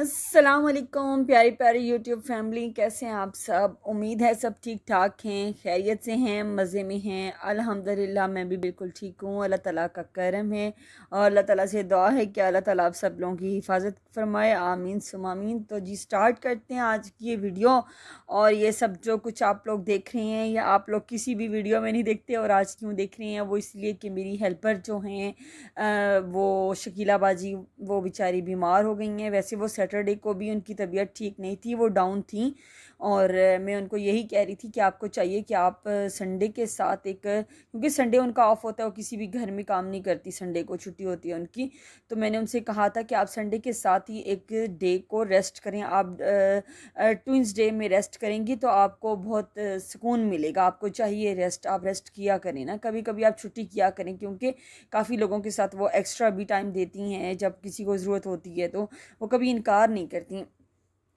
असलकम प्यारी प्यारी यूट्यूब फैमिली कैसे हैं आप सब उम्मीद है सब ठीक ठाक हैं खैरियत से हैं मज़े में हैं अल्हम्दुलिल्लाह मैं भी बिल्कुल ठीक हूँ अल्लाह ताला का करम है और अल्लाह ताला से दुआ है कि अल्लाह ताला आप सब लोगों की हिफाजत फरमाए आमीन सुमामीन तो जी स्टार्ट करते हैं आज की ये वीडियो और ये सब जो कुछ आप लोग देख रहे हैं या आप लोग किसी भी वीडियो में नहीं देखते और आज क्यों देख रहे हैं वो इसलिए कि मेरी हेल्पर जो हैं वो शकीला बाजी वो बेचारी बीमार हो गई हैं वैसे वो सैटरडे को भी उनकी तबीयत ठीक नहीं थी वो डाउन थी और मैं उनको यही कह रही थी कि आपको चाहिए कि आप संडे के साथ एक क्योंकि संडे उनका ऑफ होता है वो किसी भी घर में काम नहीं करती संडे को छुट्टी होती है उनकी तो मैंने उनसे कहा था कि आप संडे के साथ ही एक डे को रेस्ट करें आप ट्विंस डे में रेस्ट करेंगी तो आपको बहुत सुकून मिलेगा आपको चाहिए रेस्ट आप रेस्ट किया करें ना कभी कभी आप छुट्टी किया करें क्योंकि काफ़ी लोगों के साथ वो एक्स्ट्रा भी टाइम देती हैं जब किसी को ज़रूरत होती है तो वो कभी इनकार नहीं करती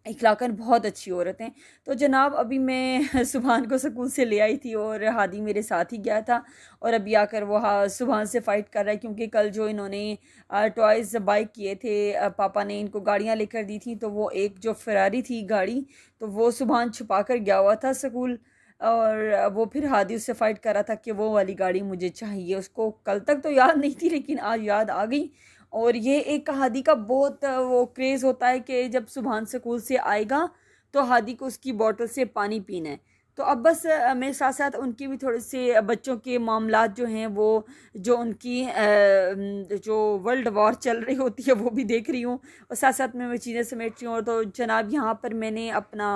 इखलाकन बहुत अच्छी औरत हैं तो जनाब अभी मैं सुबहान को स्कूल से ले आई थी और हादी मेरे साथ ही गया था और अभी आकर वो हाँ सुबहान से फ़ाइट कर रहा है क्योंकि कल जो इन्होंने टॉयज़ बाइक किए थे पापा ने इनको गाड़ियाँ लेकर दी थी तो वो एक जो फरारी थी गाड़ी तो वो सुबहान छुपा कर गया हुआ था स्कूल और वो फिर हादी उससे फ़ाइट कर रहा था कि वो वाली गाड़ी मुझे चाहिए उसको कल तक तो याद नहीं थी लेकिन आज याद आ गई और ये एक हादी का बहुत वो क्रेज़ होता है कि जब सुबह स्कूल से आएगा तो हादी को उसकी बॉटल से पानी पीना है तो अब बस मेरे साथ साथ उनके भी थोड़े से बच्चों के मामला जो हैं वो जो उनकी जो वर्ल्ड वॉर चल रही होती है वो भी देख रही हूँ और साथ साथ मैं वो चीज़ें समेट रही हूँ और तो जनाब यहाँ पर मैंने अपना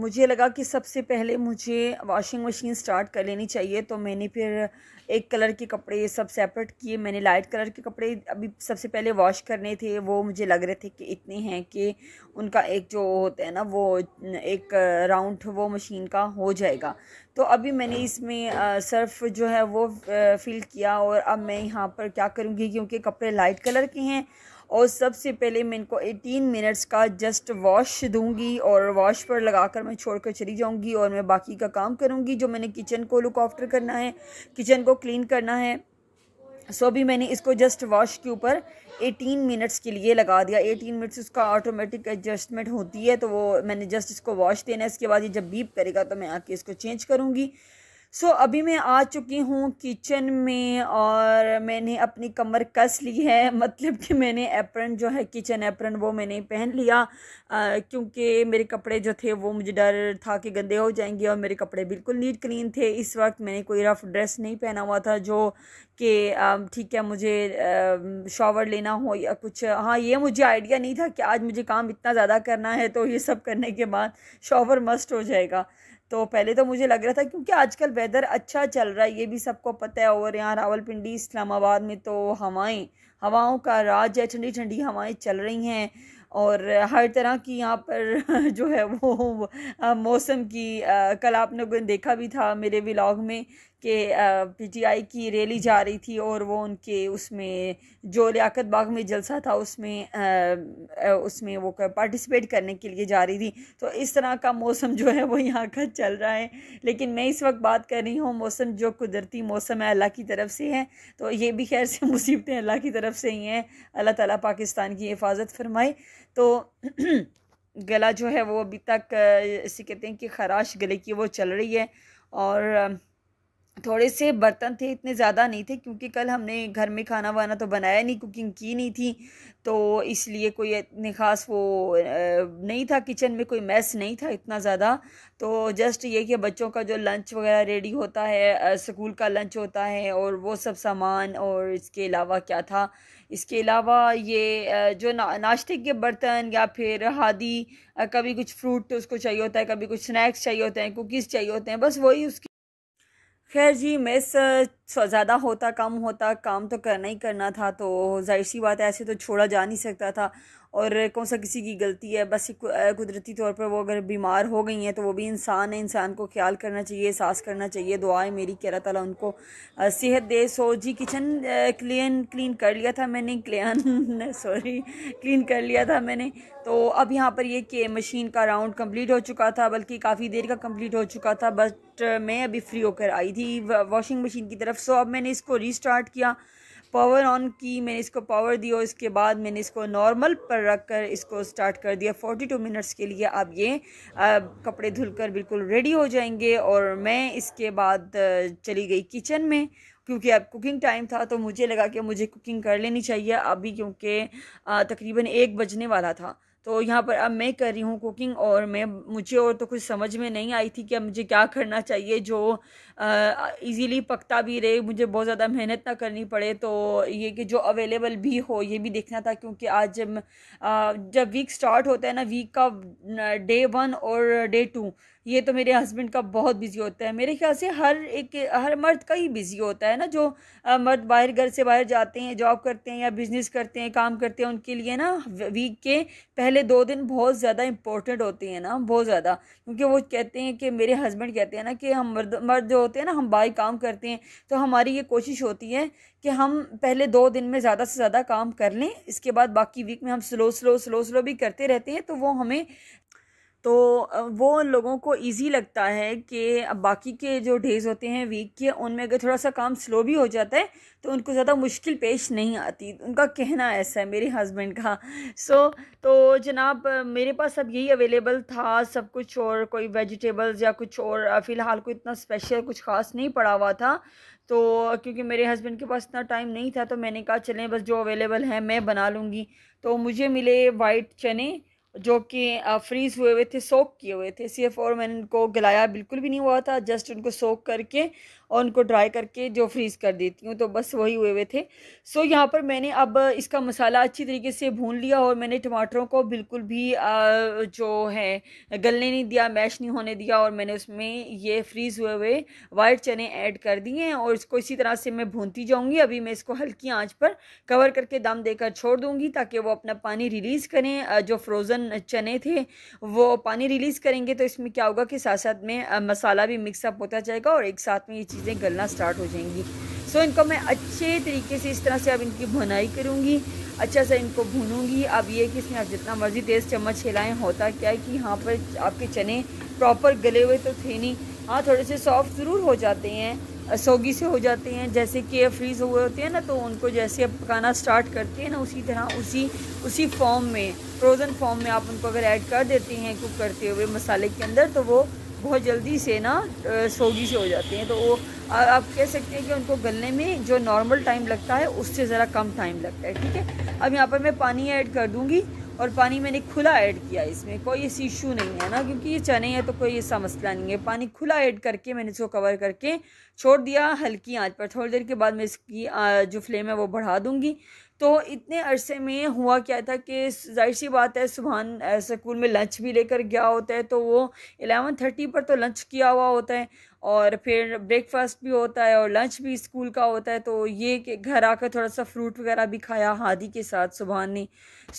मुझे लगा कि सबसे पहले मुझे वॉशिंग मशीन स्टार्ट कर लेनी चाहिए तो मैंने फिर एक कलर के कपड़े सब सेपरेट किए मैंने लाइट कलर के कपड़े अभी सबसे पहले वॉश करने थे वो मुझे लग रहे थे कि इतने हैं कि उनका एक जो होता है ना वो एक राउंड वो मशीन का हो जाएगा तो अभी मैंने इसमें सर्फ जो है वो फिल किया और अब मैं यहाँ पर क्या करूँगी क्योंकि कपड़े लाइट कलर के हैं और सबसे पहले मैं इनको 18 मिनट्स का जस्ट वॉश दूंगी और वॉश पर लगाकर मैं छोड़कर चली जाऊंगी और मैं बाकी का काम करूंगी जो मैंने किचन को लुक आफ्टर करना है किचन को क्लीन करना है सो अभी भी मैंने इसको जस्ट वॉश के ऊपर 18 मिनट्स के लिए लगा दिया 18 मिनट्स उसका ऑटोमेटिक एडजस्टमेंट होती है तो वो मैंने जस्ट इसको वॉश देना है इसके बाद ये जब बीप करेगा तो मैं आके इसको चेंज करूँगी सो so, अभी मैं आ चुकी हूँ किचन में और मैंने अपनी कमर कस ली है मतलब कि मैंने एप्रन जो है किचन एप्रन वो मैंने पहन लिया क्योंकि मेरे कपड़े जो थे वो मुझे डर था कि गंदे हो जाएंगे और मेरे कपड़े बिल्कुल नीट क्लीन थे इस वक्त मैंने कोई रफ़ ड्रेस नहीं पहना हुआ था जो कि ठीक है मुझे शॉवर लेना हो या कुछ हाँ ये मुझे आइडिया नहीं था कि आज मुझे काम इतना ज़्यादा करना है तो ये सब करने के बाद शॉवर मस्ट हो जाएगा तो पहले तो मुझे लग रहा था क्योंकि आजकल वेदर अच्छा चल रहा है ये भी सबको पता है और यहाँ रावलपिंडी इस्लामाबाद में तो हवाएं हवाओं का राज है ठंडी ठंडी हवाएं चल रही हैं और हर तरह की यहाँ पर जो है वो मौसम की कल आपने देखा भी था मेरे व्लॉग में कि पीटीआई की रैली जा रही थी और वो उनके उसमें जो लियाकत बाग में जलसा था उसमें आ, उसमें वो कर, पार्टिसिपेट करने के लिए जा रही थी तो इस तरह का मौसम जो है वो यहाँ का चल रहा है लेकिन मैं इस वक्त बात कर रही हूँ मौसम जो कुदरती मौसम है अल्लाह की तरफ से है तो ये भी खैर से मुसीबतें अल्लाह की तरफ से ही हैं अल्लाह ताली पाकिस्तान की हिफाजत फरमाए तो गला जो है वो अभी तक इसे कहते हैं कि खराश गले की वो चल रही है और थोड़े से बर्तन थे इतने ज़्यादा नहीं थे क्योंकि कल हमने घर में खाना वाना तो बनाया नहीं कुकिंग की नहीं थी तो इसलिए कोई इतने ख़ास वो नहीं था किचन में कोई मैस नहीं था इतना ज़्यादा तो जस्ट ये कि बच्चों का जो लंच वगैरह रेडी होता है स्कूल का लंच होता है और वो सब सामान और इसके अलावा क्या था इसके अलावा ये जो ना, नाश्ते के बर्तन या फिर हादी कभी कुछ फ्रूट तो उसको चाहिए होता है कभी कुछ स्नैक्स चाहिए होते हैं कुकीज़ चाहिए होते हैं बस वही उसकी खैर जी मिस ज़्यादा होता कम होता काम तो करना ही करना था तो जाहिर सी बात है ऐसे तो छोड़ा जा नहीं सकता था और कौन सा किसी की गलती है बस कुदरती तौर पर वो अगर बीमार हो गई हैं तो वो भी इंसान है इंसान को ख्याल करना चाहिए एहसास करना चाहिए दुआएं मेरी कह रहा था उनको सेहत दे सो जी किचन क्लीन क्लीन कर लिया था मैंने क्लियन सॉरी क्लीन कर लिया था मैंने तो अब यहाँ पर ये कि मशीन का राउंड कम्प्लीट हो चुका था बल्कि काफ़ी देर का कम्प्लीट हो चुका था बट मैं अभी फ्री होकर आई थी वॉशिंग मशीन की तरफ सो अब मैंने इसको रीस्टार्ट किया पावर ऑन की मैंने इसको पावर दी और इसके बाद मैंने इसको नॉर्मल पर रख कर इसको स्टार्ट कर दिया 42 मिनट्स के लिए आप ये आ, कपड़े धुलकर बिल्कुल रेडी हो जाएंगे और मैं इसके बाद चली गई किचन में क्योंकि अब कुकिंग टाइम था तो मुझे लगा कि मुझे कुकिंग कर लेनी चाहिए अभी क्योंकि तकरीबन एक बजने वाला था तो यहाँ पर अब मैं कर रही हूँ कुकिंग और मैं मुझे और तो कुछ समझ में नहीं आई थी कि अब मुझे क्या करना चाहिए जो इजीली पकता भी रहे मुझे बहुत ज़्यादा मेहनत ना करनी पड़े तो ये कि जो अवेलेबल भी हो ये भी देखना था क्योंकि आज जब आ, जब वीक स्टार्ट होता है ना वीक का डे वन और डे टू ये तो मेरे हस्बैंड का बहुत बिज़ी होता है मेरे ख्याल से हर एक हर मर्द का ही बिज़ी होता है ना जो मर्द बाहर घर से बाहर जाते हैं जॉब करते हैं या बिज़नेस करते हैं काम करते हैं उनके लिए ना वीक के पहले दो दिन बहुत ज़्यादा इंपॉर्टेंट होते हैं ना बहुत ज़्यादा क्योंकि वो कहते हैं कि मेरे हस्बैंड कहते हैं ना कि हम मर्द मर्द जो होते हैं ना हम बाहर काम करते हैं तो हमारी ये कोशिश होती है कि हम पहले दो दिन में ज़्यादा से ज़्यादा काम कर लें इसके बाद बाकी वीक में हम स्लो स्लो स्लो स्लो भी करते रहते हैं तो वो हमें तो वो उन लोगों को इजी लगता है कि बाकी के जो डेज़ होते हैं वीक के उनमें अगर थोड़ा सा काम स्लो भी हो जाता है तो उनको ज़्यादा मुश्किल पेश नहीं आती उनका कहना ऐसा है मेरे हस्बैंड का सो so, तो जनाब मेरे पास अब यही अवेलेबल था सब कुछ और कोई वेजिटेबल्स या कुछ और फ़िलहाल कोई इतना स्पेशल कुछ ख़ास नहीं पड़ा हुआ था तो क्योंकि मेरे हस्बैंड के पास इतना टाइम नहीं था तो मैंने कहा चलें बस जो अवेलेबल है मैं बना लूँगी तो मुझे मिले वाइट चने जो कि फ्रीज़ हुए हुए थे सोक किए हुए थे सिर्फ और मैंने उनको गलाया बिल्कुल भी नहीं हुआ था जस्ट उनको सोक करके और उनको ड्राई करके जो फ्रीज़ कर देती हूँ तो बस वही हुए हुए थे सो so, यहाँ पर मैंने अब इसका मसाला अच्छी तरीके से भून लिया और मैंने टमाटरों को बिल्कुल भी जो है गलने नहीं दिया मैश नहीं होने दिया और मैंने उसमें ये फ्रीज़ हुए हुए वाइट चने ऐड कर दिए हैं और इसको इसी तरह से मैं भूनती जाऊँगी अभी मैं इसको हल्की आँच पर कवर करके दम देकर छोड़ दूँगी ताकि वो अपना पानी रिलीज़ करें जो फ्रोज़न चने थे वो पानी रिलीज़ करेंगे तो इसमें क्या होगा कि साथ साथ में मसाला भी मिक्सअप होता जाएगा और एक साथ में ये चीज़ चीज़ें गलना स्टार्ट हो जाएंगी सो so, इनको मैं अच्छे तरीके से इस तरह से अब इनकी भुनाई करूँगी अच्छा सा इनको भूनूंगी अब ये कि इसमें आप जितना मर्ज़ी तेज़ चम्मच हिलाएं होता क्या है कि यहाँ पर आपके चने प्रॉपर गले हुए तो थे नहीं हाँ थोड़े से सॉफ्ट ज़रूर हो जाते हैं सोगी से हो जाते हैं जैसे कि फ्रीज हुए होते हैं ना तो उनको जैसे अब पकाना स्टार्ट करते हैं ना उसी तरह उसी उसी फॉर्म में फ्रोज़न फॉर्म में आप उनको अगर ऐड कर देते हैं कुक करते हुए मसाले के अंदर तो वो बहुत जल्दी से ना सोगी से हो जाती हैं तो वो आप कह सकते हैं कि उनको गलने में जो नॉर्मल टाइम लगता है उससे ज़रा कम टाइम लगता है ठीक है अब यहाँ पर मैं पानी ऐड कर दूँगी और पानी मैंने खुला ऐड किया इसमें कोई ऐसी इशू नहीं है ना क्योंकि ये चने हैं तो कोई ऐसा मसला नहीं है पानी खुला ऐड करके मैंने इसको कवर करके छोड़ दिया हल्की आंच पर थोड़ी देर के बाद मैं इसकी जो फ्लेम है वो बढ़ा दूँगी तो इतने अरसे में हुआ क्या था कि जाहिर सी बात है सुबह स्कूल में लंच भी लेकर गया होता है तो वो एलेवन थर्टी पर तो लंच किया हुआ होता है और फिर ब्रेकफास्ट भी होता है और लंच भी स्कूल का होता है तो ये कि घर आकर थोड़ा सा फ्रूट वगैरह भी खाया हादी के साथ सुबह ने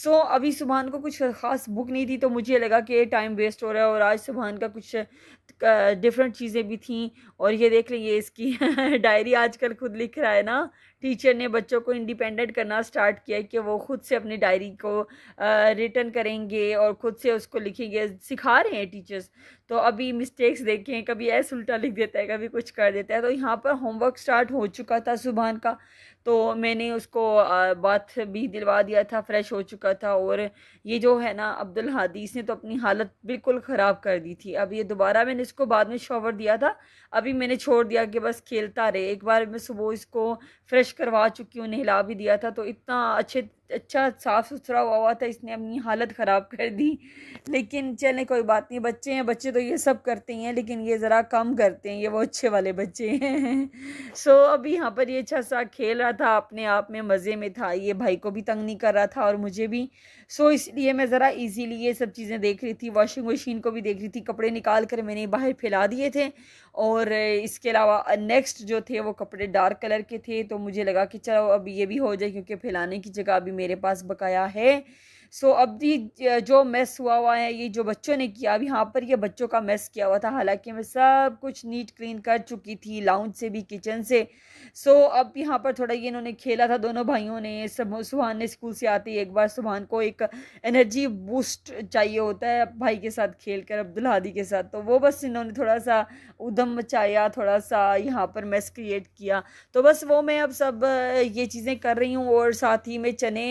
सो so, अभी सुबह को कुछ ख़ास बुक नहीं थी तो मुझे लगा कि टाइम वेस्ट हो रहा है और आज सुबह का कुछ डिफरेंट चीज़ें भी थी और ये देख लेंगे इसकी डायरी आजकल खुद लिख रहा है ना टीचर ने बच्चों को इंडिपेंडेंट करना स्टार्ट किया कि वो खुद से अपनी डायरी को रिटर्न करेंगे और ख़ुद से उसको लिखेंगे सिखा रहे हैं टीचर्स तो अभी मिस्टेक्स देखें कभी ऐसा उल्टा लिख देता है कभी कुछ कर देता है तो यहाँ पर होमवर्क स्टार्ट हो चुका था सुबह का तो मैंने उसको बाथ भी दिलवा दिया था फ्रेश हो चुका था और ये जो है ना अब्दुल हादी इसने तो अपनी हालत बिल्कुल ख़राब कर दी थी अब ये दोबारा मैंने इसको बाद में शॉवर दिया था अभी मैंने छोड़ दिया कि बस खेलता रहे एक बार मैं सुबह इसको फ्रेश करवा चुकी हूँ नहला भी दिया था तो इतना अच्छे अच्छा साफ़ सुथरा हुआ हुआ था इसने अपनी हालत ख़राब कर दी लेकिन चलें कोई बात नहीं बच्चे हैं बच्चे तो ये सब करते हैं लेकिन ये ज़रा कम करते हैं ये वो अच्छे वाले बच्चे हैं सो so, अभी यहाँ पर ये अच्छा सा खेल रहा था अपने आप में मज़े में था ये भाई को भी तंग नहीं कर रहा था और मुझे भी सो so, इसलिए मैं ज़रा ईज़िली ये सब चीज़ें देख रही थी वॉशिंग मशीन को भी देख रही थी कपड़े निकाल कर मैंने बाहर फैला दिए थे और इसके अलावा नेक्स्ट जो थे वो कपड़े डार्क कलर के थे तो मुझे लगा कि चलो अब ये भी हो जाए क्योंकि फैलाने की जगह अभी मेरे पास बकाया है सो अब भी जो मेस हुआ हुआ है ये जो बच्चों ने किया अब यहाँ पर ये बच्चों का मेस किया हुआ था हालांकि मैं सब कुछ नीट क्लीन कर चुकी थी लाउंज से भी किचन से सो अब यहाँ पर थोड़ा ये इन्होंने खेला था दोनों भाइयों ने सब सुबहान ने स्कूल से आते एक बार सुबहान को एक एनर्जी बूस्ट चाहिए होता है भाई के साथ खेल कर अब्दुल हादी के साथ तो वो बस इन्होंने थोड़ा सा उदम मचाया थोड़ा सा यहाँ पर मेस क्रिएट किया तो बस वो मैं अब सब ये चीज़ें कर रही हूँ और साथ ही में चने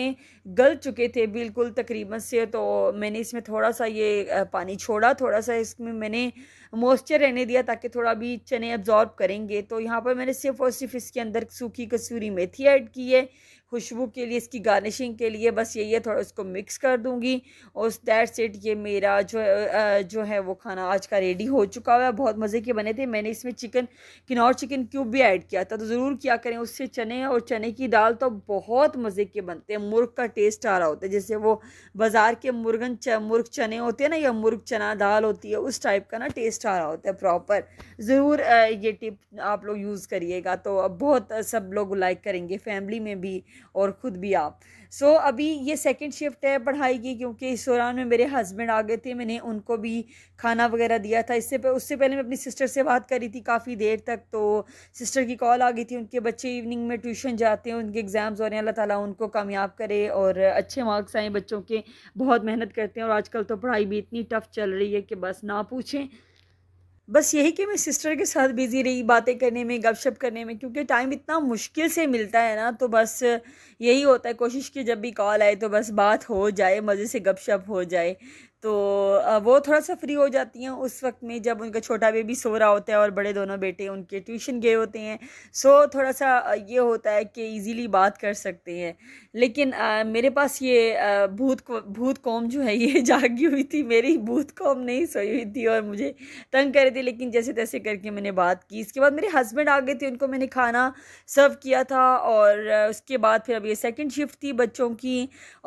गल चुके थे बिल्कुल तकरीबन से तो मैंने इसमें थोड़ा सा ये पानी छोड़ा थोड़ा सा इसमें मैंने मॉइस्चर रहने दिया ताकि थोड़ा भी चने अब्जॉर्ब करेंगे तो यहाँ पर मैंने सिर्फ और सिर्फ इसके अंदर सूखी कसूरी मेथी ऐड की है खुशबू के लिए इसकी गार्निशिंग के लिए बस यही है थोड़ा इसको मिक्स कर दूँगी और दैट सेट ये मेरा जो जो है वो खाना आज का रेडी हो चुका हुआ है बहुत मज़े के बने थे मैंने इसमें चिकन किनौर चिकन क्यूब भी ऐड किया था तो ज़रूर क्या करें उससे चने और चने की दाल तो बहुत मज़े के बनते हैं मुर्ग का टेस्ट आ रहा होता है जैसे वो बाज़ार के मुर्गन च, मुर्ग चने होते हैं ना या मुर्ग चना दाल होती है उस टाइप का ना टेस्ट आ रहा होता है प्रॉपर ज़रूर ये टिप आप लोग यूज़ करिएगा तो अब बहुत सब लोग लाइक करेंगे फैमिली में भी और ख़ुद भी आप सो so, अभी ये सेकंड शिफ्ट है पढ़ाई की क्योंकि इस दौरान में मेरे हस्बैंड आ गए थे मैंने उनको भी खाना वगैरह दिया था इससे उससे पहले मैं अपनी सिस्टर से बात करी थी काफ़ी देर तक तो सिस्टर की कॉल आ गई थी उनके बच्चे इवनिंग में ट्यूशन जाते हैं उनके एग्ज़ाम्स हो रहे हैं अल्लाह ताला उनको कामयाब करे और अच्छे मार्क्स आए बच्चों के बहुत मेहनत करते हैं और आजकल तो पढ़ाई भी इतनी टफ़ चल रही है कि बस ना पूछें बस यही कि मैं सिस्टर के साथ बिज़ी रही बातें करने में गपशप करने में क्योंकि टाइम इतना मुश्किल से मिलता है ना तो बस यही होता है कोशिश की जब भी कॉल आए तो बस बात हो जाए मज़े से गपशप हो जाए तो वो थोड़ा सा फ्री हो जाती हैं उस वक्त में जब उनका छोटा बेबी सो रहा होता है और बड़े दोनों बेटे उनके ट्यूशन गए होते हैं सो थोड़ा सा ये होता है कि इजीली बात कर सकते हैं लेकिन आ, मेरे पास ये आ, भूत भूत कौम जो है ये जागी हुई थी मेरी भूत कौम नहीं सोई हुई थी और मुझे तंग कर रही थी लेकिन जैसे तैसे करके मैंने बात की इसके बाद मेरे हस्बैंड आ गए थे उनको मैंने खाना सर्व किया था और उसके बाद फिर अब ये सेकेंड शिफ्ट थी बच्चों की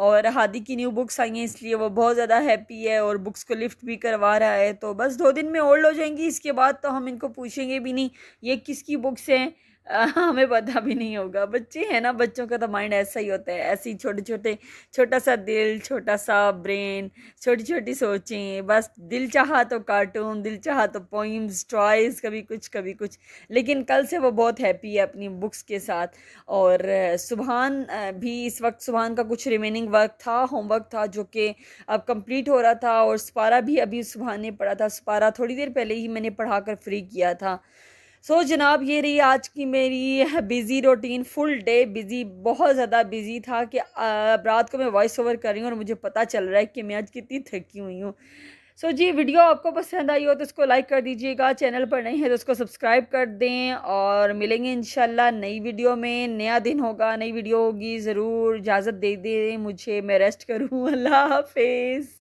और हादी की न्यू बुक्स आई हैं इसलिए वो बहुत ज़्यादा हैप्पी है और बुक्स को लिफ्ट भी करवा रहा है तो बस दो दिन में ओल्ड हो जाएंगी इसके बाद तो हम इनको पूछेंगे भी नहीं ये किसकी बुक्स हैं हमें पता भी नहीं होगा बच्चे हैं ना बच्चों का तो माइंड ऐसा ही होता है ऐसी छोटे छोटे छोटा सा दिल छोटा सा ब्रेन छोटी छोटी सोचें बस दिल चाहा तो कार्टून दिल चाहा तो पोइम्स टॉयज़ कभी कुछ कभी कुछ लेकिन कल से वो बहुत हैप्पी है अपनी बुक्स के साथ और सुबहान भी इस वक्त सुबहान का कुछ रिमेनिंग वर्क था होमवर्क था जो कि अब कंप्लीट हो रहा था और सपारा भी अभी सुबह ने पढ़ा था सपारा थोड़ी देर पहले ही मैंने पढ़ा कर फ्री किया था सो so, जनाब ये रही आज की मेरी busy routine full day busy बहुत ज़्यादा बिज़ी था कि रात को मैं वॉइस ओवर कर रही हूँ और मुझे पता चल रहा है कि मैं आज कितनी थकी हुई हूँ सो so, जी वीडियो आपको पसंद आई हो तो उसको लाइक कर दीजिएगा चैनल पर नहीं है तो उसको सब्सक्राइब कर दें और मिलेंगे इन नई वीडियो में नया दिन होगा नई वीडियो होगी ज़रूर इजाज़त दे दें मुझे मैं रेस्ट करूँ अल्लाह हाफ